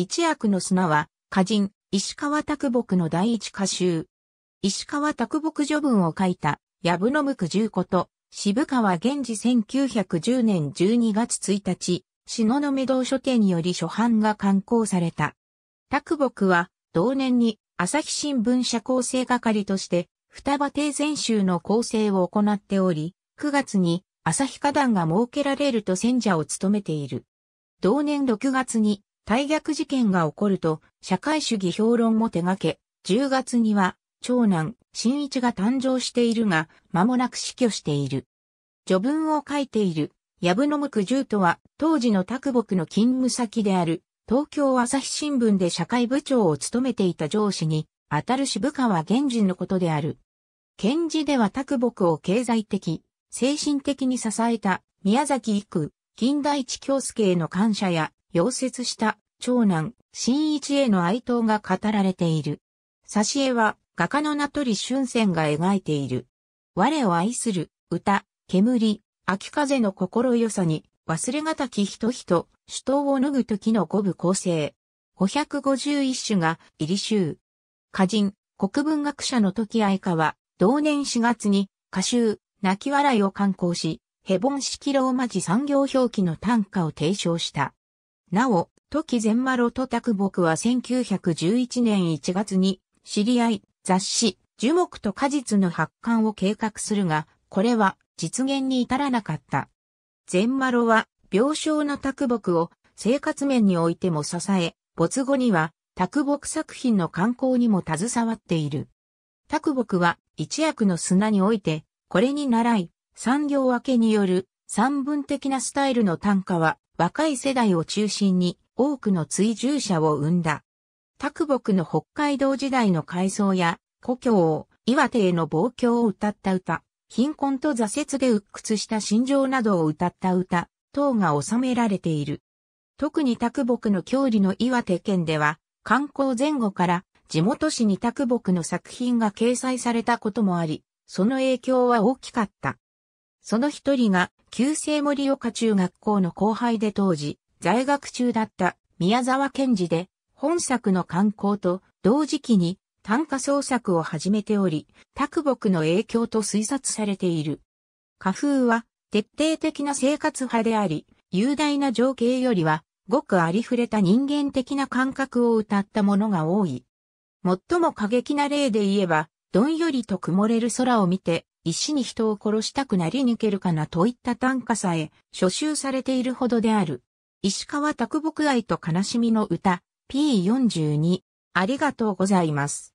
一役の砂は、歌人、石川拓木の第一歌集。石川拓木序文を書いた、やぶのむく十こと、渋川源氏1910年12月1日、篠の目堂書店により初版が刊行された。拓木は、同年に、朝日新聞社構成係として、双葉定全集の構成を行っており、9月に、朝日花壇が設けられると選者を務めている。同年6月に、大逆事件が起こると、社会主義評論も手掛け、10月には、長男、新一が誕生しているが、間もなく死去している。序文を書いている、ヤブノムクジュとは、当時の拓木の勤務先である、東京朝日新聞で社会部長を務めていた上司に、あたるし部下は源人のことである。検事では卓木を経済的、精神的に支えた、宮崎育、近代地京介への感謝や、溶接した長男、新一への哀悼が語られている。挿絵は画家の名取俊仙が描いている。我を愛する、歌、煙、秋風の心よさに、忘れがたき人々、首都を脱ぐ時の五部構成。五百五十一首が入り集。歌人、国文学者の時愛花は、同年四月に歌集、泣き笑いを刊行し、ヘボン式ローマ字産業表記の短歌を提唱した。なお、時善馬ロと卓木は1911年1月に、知り合い、雑誌、樹木と果実の発刊を計画するが、これは実現に至らなかった。善馬ロは、病床の卓木を生活面においても支え、没後には、卓木作品の観光にも携わっている。卓木は、一役の砂において、これに習い、産業分けによる、三分的なスタイルの単価は、若い世代を中心に多くの追従者を生んだ。卓木の北海道時代の回想や、故郷を、岩手への望郷を歌った歌、貧困と挫折で鬱屈した心情などを歌った歌、等が収められている。特に卓木の郷里の岩手県では、観光前後から地元紙に卓木の作品が掲載されたこともあり、その影響は大きかった。その一人が、旧制森岡中学校の後輩で当時、在学中だった宮沢賢治で、本作の刊行と同時期に短歌創作を始めており、卓木の影響と推察されている。花風は徹底的な生活派であり、雄大な情景よりは、ごくありふれた人間的な感覚を歌ったものが多い。最も過激な例で言えば、どんよりと曇れる空を見て、一死に人を殺したくなり抜けるかなといった短歌さえ、初集されているほどである。石川卓木愛と悲しみの歌、P42。ありがとうございます。